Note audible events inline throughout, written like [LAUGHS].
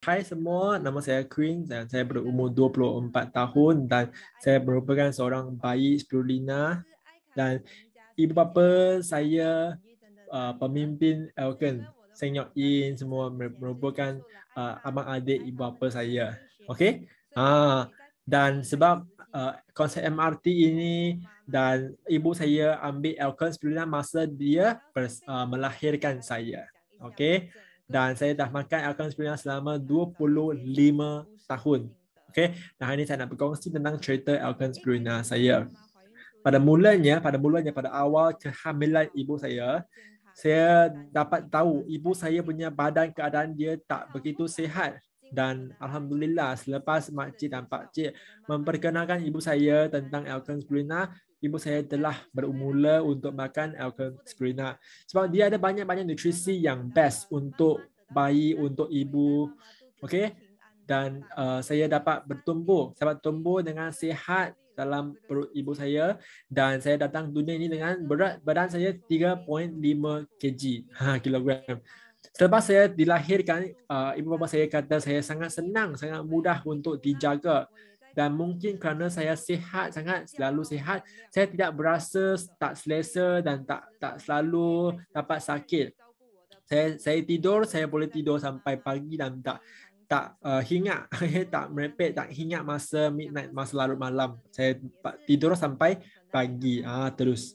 Hai semua, nama saya Queen dan saya berumur 24 tahun dan saya merupakan seorang bayi spirulina dan ibu bapa saya uh, pemimpin Elken, Senyok In semua merupakan uh, abang adik ibu bapa saya. Okey? Ah, ha, dan sebab uh, konsep MRT ini dan ibu saya ambil Elken spirulina masa dia uh, melahirkan saya. Okey? dan saya dah makan Alkaline sebenarnya selama 25 tahun. Okay, dan hari ini saya nak berkongsi tentang cerita Alkaline Spring saya. Pada mulanya, pada mulanya, pada awal kehamilan ibu saya, saya dapat tahu ibu saya punya badan keadaan dia tak begitu sihat dan alhamdulillah selepas Mak Cik dan Pak Cik memperkenalkan ibu saya tentang Elkan Sprina, ibu saya telah bermula untuk makan Elkan Sprina. Sebab dia ada banyak-banyak nutrisi yang best untuk bayi, untuk ibu. Okey? Dan uh, saya dapat bertumbuh, dapat tumbuh dengan sihat dalam perut ibu saya dan saya datang dunia ini dengan berat badan saya 3.5 kg. Ha, kilogram. Selepas saya dilahirkan, uh, ibu bapa saya kata saya sangat senang, sangat mudah untuk dijaga. Dan mungkin kerana saya sihat sangat, selalu sihat, saya tidak berasa tak selesa dan tak tak selalu dapat sakit. Saya saya tidur, saya boleh tidur sampai pagi dan tak tak uh, hingat, [LAUGHS] tak merepek, tak hingat masa midnight, masa larut malam. Saya tidur sampai pagi ah terus.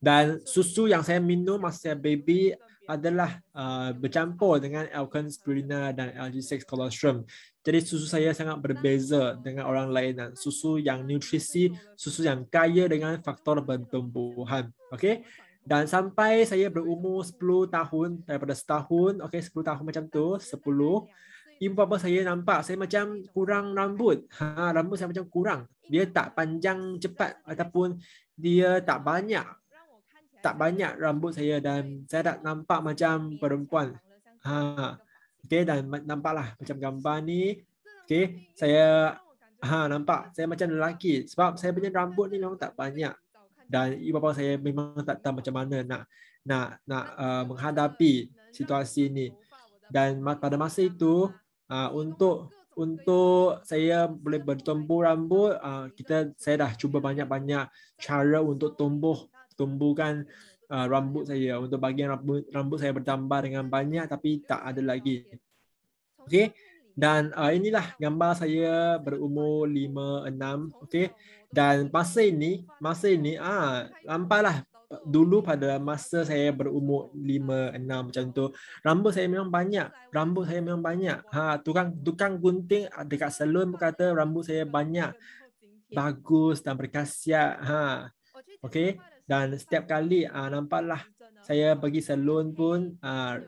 Dan susu yang saya minum masa saya baby adalah uh, bercampur dengan Alkan spirina dan LG6 colostrum. Jadi susu saya sangat berbeza dengan orang lain dan susu yang nutrisi, susu yang kaya dengan faktor pertumbuhan. okay Dan sampai saya berumur 10 tahun daripada setahun, okay 10 tahun macam tu, 10 Ibu bapa saya nampak saya macam kurang rambut. Ha, rambut saya macam kurang. Dia tak panjang cepat ataupun dia tak banyak tak banyak rambut saya dan saya tak nampak macam perempuan. Ha. okay dan nampaklah macam gambar ni. Okay, saya ha nampak saya macam lelaki sebab saya punya rambut ni memang tak banyak dan ibu bapa saya memang tak tahu macam mana nak nak nak uh, menghadapi situasi ni. Dan pada masa itu uh, untuk untuk saya boleh bertumbuh rambut, uh, kita saya dah cuba banyak-banyak cara untuk tumbuh tumbuhkan uh, rambut saya untuk bagian rambut, rambut saya bertambah dengan banyak tapi tak ada lagi. Okey. Dan uh, inilah gambar saya berumur 5 6 okey. Dan masa ini, masa ini ah lampalah dulu pada masa saya berumur 5 6 macam tu rambut saya memang banyak rambut saya memang banyak ha tukang tukang gunting dekat salon berkata rambut saya banyak bagus dan berkhasiat ha oh, okey dan setiap kali uh, nampaklah saya pergi salon pun uh,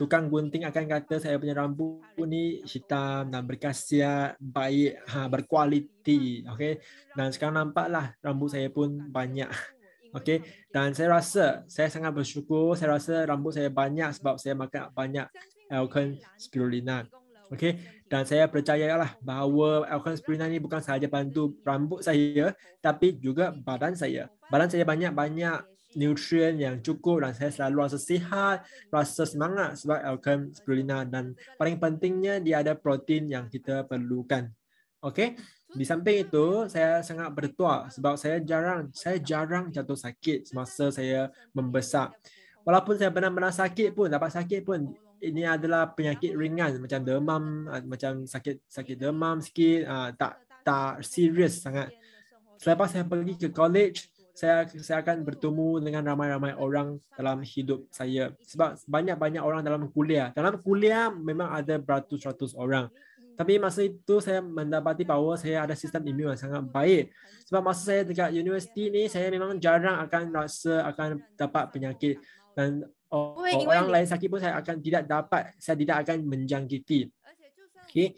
tukang gunting akan kata saya punya rambut ni hitam dan berkhasiat baik ha, berkualiti okay. dan sekarang nampaklah rambut saya pun banyak [LAUGHS] okay. dan saya rasa saya sangat bersyukur saya rasa rambut saya banyak sebab saya makan banyak elkan spirulina Okay, dan saya percayalah bahawa Alkan Sprina ni bukan sahaja bantu rambut saya tapi juga badan saya. Badan saya banyak-banyak nutrien yang cukup dan saya selalu rasa sihat, rasa semangat sebab Alkan Sprina dan paling pentingnya dia ada protein yang kita perlukan. Okay, di samping itu saya sangat bertuah sebab saya jarang saya jarang jatuh sakit semasa saya membesar walaupun saya pernah-pernah sakit pun, dapat sakit pun, oh, ini adalah penyakit ringan lah. macam demam, ah, macam sakit sakit demam sikit, ah, tak tak serius sangat. Lah, Selepas saya pergi ke college, saya saya akan bertemu dengan ramai-ramai orang dalam hidup saya. Sebab banyak-banyak orang dalam kuliah. Dalam kuliah memang ada beratus-ratus orang. Tapi masa itu saya mendapati bahawa saya ada sistem imun yang sangat baik. Sebab masa saya dekat universiti ni, saya memang jarang akan rasa akan dapat penyakit dan orang, orang lain sakit pun saya akan tidak dapat saya tidak akan menjangkiti okay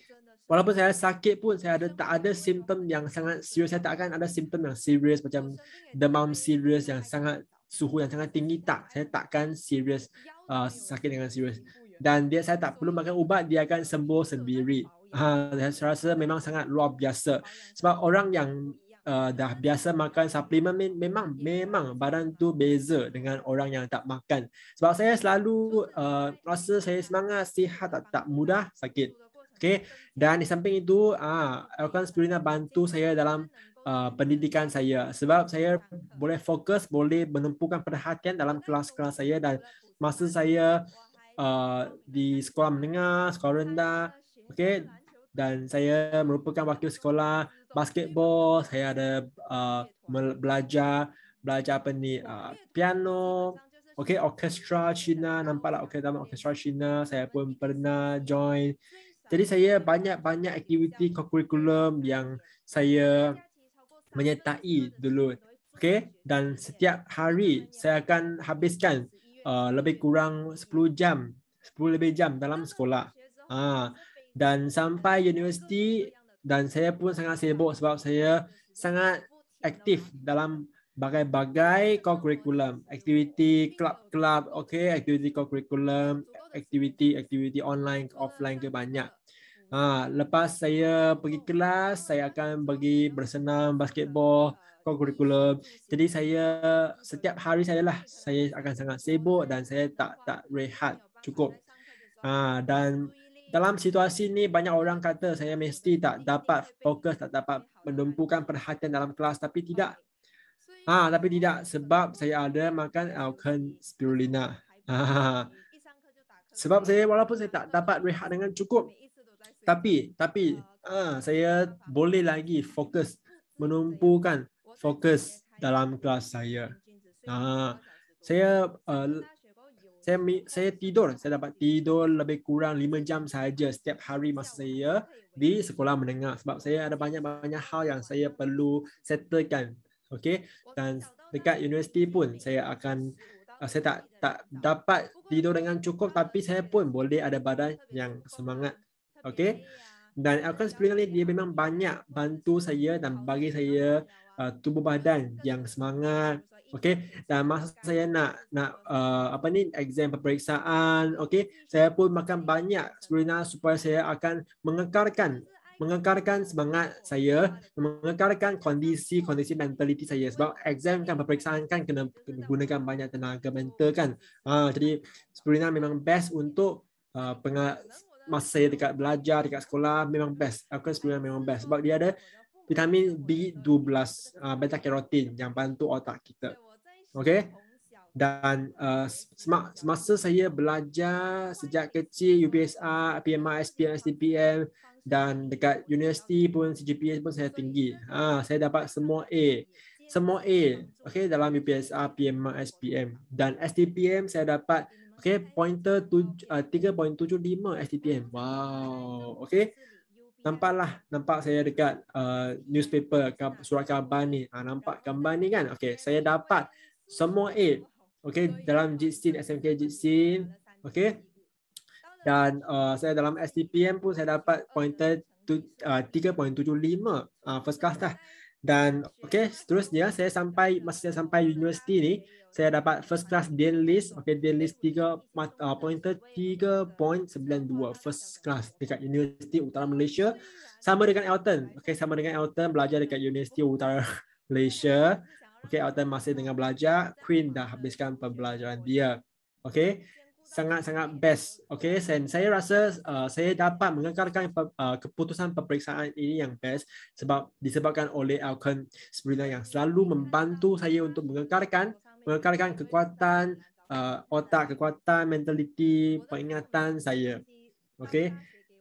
walaupun saya sakit pun saya ada tak ada simptom yang sangat serius saya tak akan ada simptom yang serius macam demam serius yang sangat suhu yang sangat tinggi tak saya takkan serius uh, sakit dengan serius ya. dan dia saya tak perlu makan ubat dia akan sembuh sendiri uh, saya rasa memang sangat luar biasa sebab orang yang uh, dah biasa makan suplemen memang ya. memang badan tu beza dengan orang yang tak makan. Sebab saya selalu uh, rasa saya semangat, sihat tak tak mudah sakit. Okay. Dan di samping itu, uh, ah, Alkan Spirina bantu saya dalam Uh, pendidikan saya sebab saya boleh fokus boleh menumpukan perhatian dalam kelas-kelas saya dan masa saya uh, di sekolah menengah sekolah rendah okey dan saya merupakan wakil sekolah basketball. Saya ada uh, belajar belajar apa ni uh, piano, okay, orkestra China Nampaklah okay dalam orkestra China Saya pun pernah join. Jadi saya banyak-banyak aktiviti kurikulum yang saya menyertai dulu. Okay, dan setiap hari saya akan habiskan uh, lebih kurang 10 jam, 10 lebih jam dalam sekolah. Ah, uh, dan sampai universiti dan saya pun sangat sibuk sebab saya sangat aktif dalam bagai-bagai co-curriculum, aktiviti klub-klub, okay, aktiviti co-curriculum, aktiviti-aktiviti online, offline ke banyak. Ha, lepas saya pergi kelas, saya akan bagi bersenam basketball, co-curriculum. Jadi saya setiap hari saya lah, saya akan sangat sibuk dan saya tak tak rehat cukup. Ha, dan dalam situasi ni banyak orang kata saya mesti tak dapat fokus tak dapat menumpukan perhatian dalam kelas tapi tidak ha tapi tidak sebab saya ada makan alken spirulina ha, ha, ha, sebab saya walaupun saya tak dapat rehat dengan cukup tapi tapi ha, saya boleh lagi fokus menumpukan fokus dalam kelas saya ha, ha. saya uh, saya saya tidur saya dapat tidur lebih kurang 5 jam saja setiap hari masa saya di sekolah menengah sebab saya ada banyak-banyak hal yang saya perlu settlekan okay? dan dekat universiti pun saya akan ah, saya tak tak dapat tidur dengan cukup tapi saya pun boleh ada badan yang semangat okay? dan Alkan Spring ni dia memang banyak bantu saya dan bagi saya uh, tubuh badan yang semangat okey dan masa saya nak nak uh, apa ni exam peperiksaan okey saya pun makan banyak Spring supaya saya akan mengekarkan mengekarkan semangat saya mengekarkan kondisi kondisi mentality saya sebab exam kan peperiksaan kan kena, kena gunakan banyak tenaga mental kan uh, jadi Spring memang best untuk uh, masa saya dekat belajar dekat sekolah memang best. Aku kan sebenarnya memang best sebab dia ada vitamin B12 uh, beta carotene yang bantu otak kita. Okay? Dan uh, semasa saya belajar sejak kecil UPSR, PMR, SPM DPM dan dekat universiti pun CGPA pun saya tinggi. Ha, saya dapat semua A. Semua A okay, dalam UPSR, PMR, SPM dan STPM saya dapat Okay, pointer tuj, uh, 3.75 STPM. Wow. Okay. Nampaklah. Nampak saya dekat uh, newspaper surat khabar ni. Uh, nampak gambar ni kan? Okay. Saya dapat semua A. Okay. Dalam JITSIN, SMK JITSIN. Okay. Dan uh, saya dalam STPM pun saya dapat pointer tu, uh, 3.75 uh, ah, first class dah. Dan okay, seterusnya saya sampai masa saya sampai universiti ni, saya dapat first class dean list, okay, dean list tiga uh, pointer tiga point sembilan dua first class dekat Universiti Utara Malaysia, sama dengan Elton, okay, sama dengan Elton belajar dekat Universiti Utara [LAUGHS] Malaysia, okay, Elton masih dengan belajar, Queen dah habiskan pembelajaran dia, okay, sangat-sangat best. Okay, dan saya rasa uh, saya dapat mengekalkan pe, uh, keputusan peperiksaan ini yang best sebab disebabkan oleh Alkan Sebrina yang selalu membantu saya untuk mengekalkan mengekalkan kekuatan uh, otak, kekuatan mentaliti, pengingatan saya. Okay,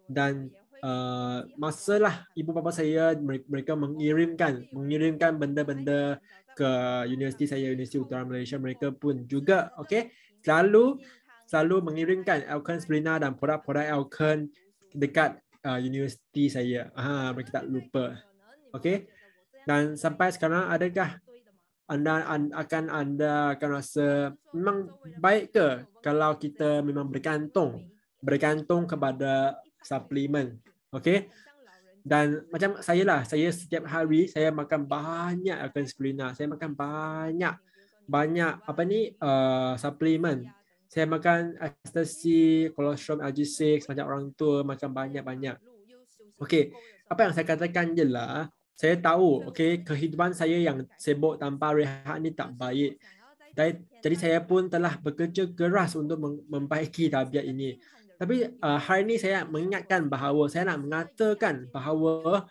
dan uh, masalah ibu bapa saya mereka mengirimkan mengirimkan benda-benda ke universiti saya Universiti Utara Malaysia mereka pun juga okay selalu selalu mengiringkan Elkhorn Sabrina dan produk-produk Elkhorn dekat uh, universiti saya. Ha, mereka tak lupa. Okay. Dan sampai sekarang adakah anda an, akan anda akan rasa memang baik ke kalau kita memang bergantung bergantung kepada suplemen. Okay. Dan macam saya lah, saya setiap hari saya makan banyak Elkhorn Sabrina. Saya makan banyak banyak apa ni uh, suplemen saya makan ecstasy, colostrum, LG6, banyak orang tua makan banyak-banyak. Okey, apa yang saya katakan je lah, saya tahu okay, kehidupan saya yang sibuk tanpa rehat ni tak baik. Jadi saya pun telah bekerja keras untuk membaiki tabiat ini. Tapi uh, hari ini saya mengingatkan bahawa saya nak mengatakan bahawa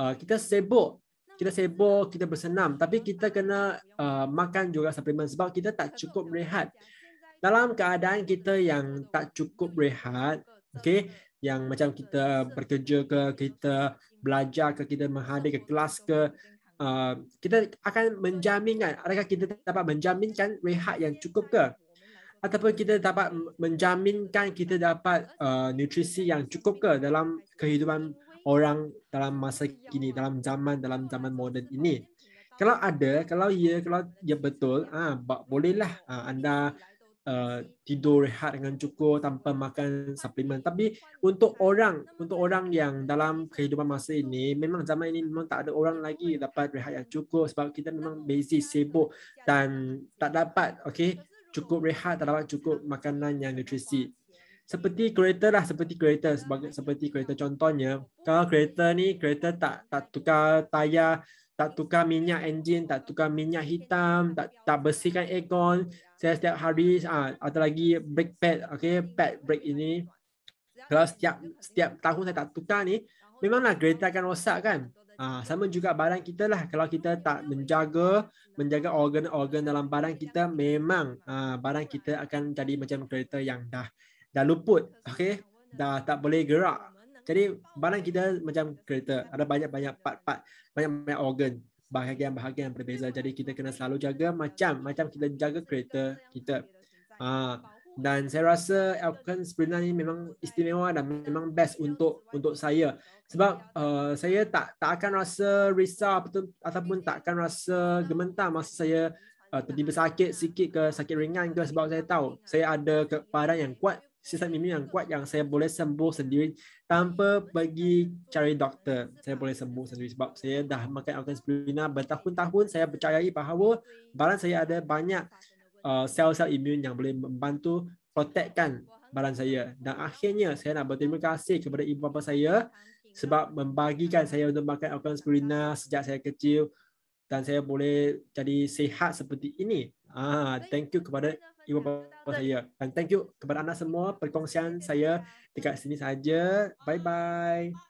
uh, kita sibuk kita sibuk, kita bersenam tapi kita kena uh, makan juga suplemen sebab kita tak cukup rehat dalam keadaan kita yang tak cukup rehat, okay, yang macam kita bekerja ke, kita belajar ke, kita menghadir ke kelas ke, uh, kita akan menjaminkan, adakah kita dapat menjaminkan rehat yang cukup ke? Ataupun kita dapat menjaminkan kita dapat uh, nutrisi yang cukup ke dalam kehidupan orang dalam masa kini, dalam zaman, dalam zaman moden ini? Kalau ada, kalau ya, kalau ya betul, ah, bolehlah ah, anda Uh, tidur rehat dengan cukup tanpa makan suplemen. Tapi untuk orang untuk orang yang dalam kehidupan masa ini memang zaman ini memang tak ada orang lagi dapat rehat yang cukup sebab kita memang busy sibuk dan tak dapat okay cukup rehat tak dapat cukup makanan yang nutrisi. Seperti creator lah seperti creator sebagai seperti creator contohnya kalau creator ni creator tak tak tukar tayar tak tukar minyak enjin, tak tukar minyak hitam, tak tak bersihkan aircon setiap, setiap hari ah atau lagi brake pad, okay, pad brake ini. Kalau setiap setiap tahun saya tak tukar ni, memanglah kereta akan rosak kan. Ah sama juga badan kita lah. Kalau kita tak menjaga menjaga organ-organ dalam badan kita, memang ah badan kita akan jadi macam kereta yang dah dah luput, okay, dah tak boleh gerak. Jadi badan kita macam kereta, ada banyak-banyak part-part, banyak-banyak organ, bahagian-bahagian yang berbeza. Jadi kita kena selalu jaga macam macam kita jaga kereta kita. Uh, dan saya rasa Elkhorn Sprinter ni memang istimewa dan memang best untuk untuk saya. Sebab uh, saya tak tak akan rasa risau ataupun, ataupun tak akan rasa gementar masa saya uh, eh, tiba sakit sikit ke sakit ringan ke sebab saya tahu saya ada kepadan yang kuat sistem imun yang kuat yang saya boleh sembuh sendiri tanpa pergi cari doktor. Saya boleh sembuh sendiri sebab saya dah makan organ spirulina bertahun-tahun. Saya percayai bahawa badan saya ada banyak uh, sel-sel imun yang boleh membantu protekkan badan saya. Dan akhirnya saya nak berterima kasih kepada ibu bapa saya sebab membagikan saya untuk makan organ spirulina sejak saya kecil dan saya boleh jadi sehat seperti ini. Ah, thank you kepada ibu bapa saya. Dan thank you kepada anda semua perkongsian saya dekat sini saja. Bye bye.